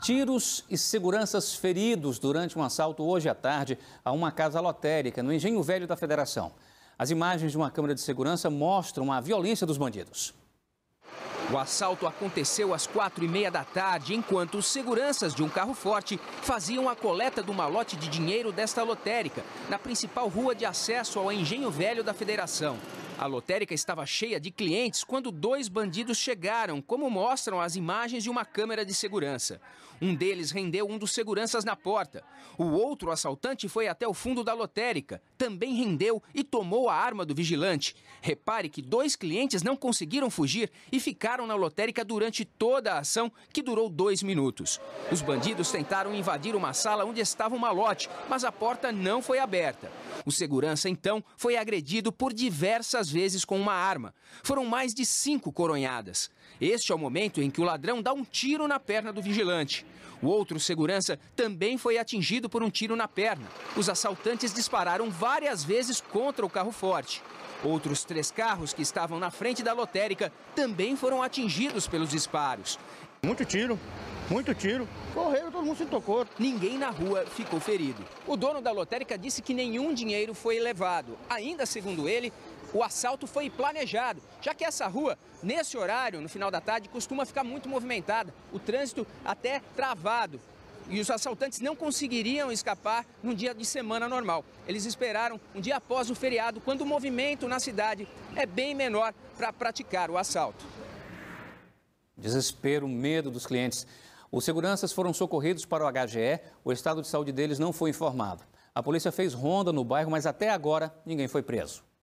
Tiros e seguranças feridos durante um assalto hoje à tarde a uma casa lotérica no Engenho Velho da Federação. As imagens de uma câmera de segurança mostram a violência dos bandidos. O assalto aconteceu às quatro e meia da tarde, enquanto os seguranças de um carro forte faziam a coleta do malote de dinheiro desta lotérica, na principal rua de acesso ao Engenho Velho da Federação. A lotérica estava cheia de clientes quando dois bandidos chegaram, como mostram as imagens de uma câmera de segurança. Um deles rendeu um dos seguranças na porta. O outro assaltante foi até o fundo da lotérica, também rendeu e tomou a arma do vigilante. Repare que dois clientes não conseguiram fugir e ficaram na lotérica durante toda a ação, que durou dois minutos. Os bandidos tentaram invadir uma sala onde estava um malote, mas a porta não foi aberta. O segurança, então, foi agredido por diversas vezes com uma arma. Foram mais de cinco coronhadas. Este é o momento em que o ladrão dá um tiro na perna do vigilante. O outro segurança também foi atingido por um tiro na perna. Os assaltantes dispararam várias vezes contra o carro forte. Outros três carros que estavam na frente da lotérica também foram atingidos pelos disparos. Muito tiro, muito tiro. Correram, todo mundo se tocou. Ninguém na rua ficou ferido. O dono da lotérica disse que nenhum dinheiro foi levado. Ainda segundo ele, o assalto foi planejado, já que essa rua, nesse horário, no final da tarde, costuma ficar muito movimentada, o trânsito até travado. E os assaltantes não conseguiriam escapar num dia de semana normal. Eles esperaram um dia após o feriado, quando o movimento na cidade é bem menor para praticar o assalto. Desespero, medo dos clientes. Os seguranças foram socorridos para o HGE, o estado de saúde deles não foi informado. A polícia fez ronda no bairro, mas até agora ninguém foi preso.